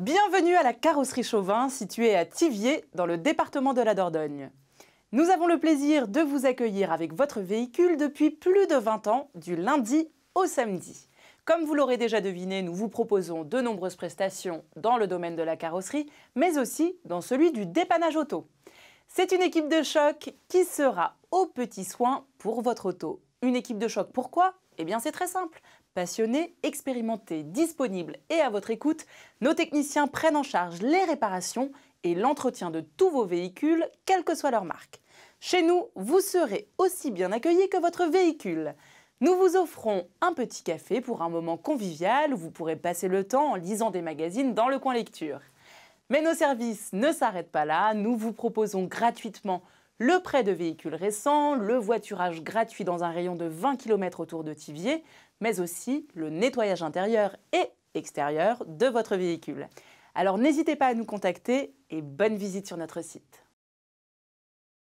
Bienvenue à la carrosserie Chauvin, située à Thiviers dans le département de la Dordogne. Nous avons le plaisir de vous accueillir avec votre véhicule depuis plus de 20 ans, du lundi au samedi. Comme vous l'aurez déjà deviné, nous vous proposons de nombreuses prestations dans le domaine de la carrosserie, mais aussi dans celui du dépannage auto. C'est une équipe de choc qui sera aux petits soins pour votre auto. Une équipe de choc, pourquoi Eh bien c'est très simple, Passionnés, expérimentés, disponibles et à votre écoute, nos techniciens prennent en charge les réparations et l'entretien de tous vos véhicules, quelle que soit leur marque. Chez nous, vous serez aussi bien accueillis que votre véhicule. Nous vous offrons un petit café pour un moment convivial où vous pourrez passer le temps en lisant des magazines dans le coin lecture. Mais nos services ne s'arrêtent pas là, nous vous proposons gratuitement le prêt de véhicules récents, le voiturage gratuit dans un rayon de 20 km autour de Tivier, mais aussi le nettoyage intérieur et extérieur de votre véhicule. Alors n'hésitez pas à nous contacter et bonne visite sur notre site.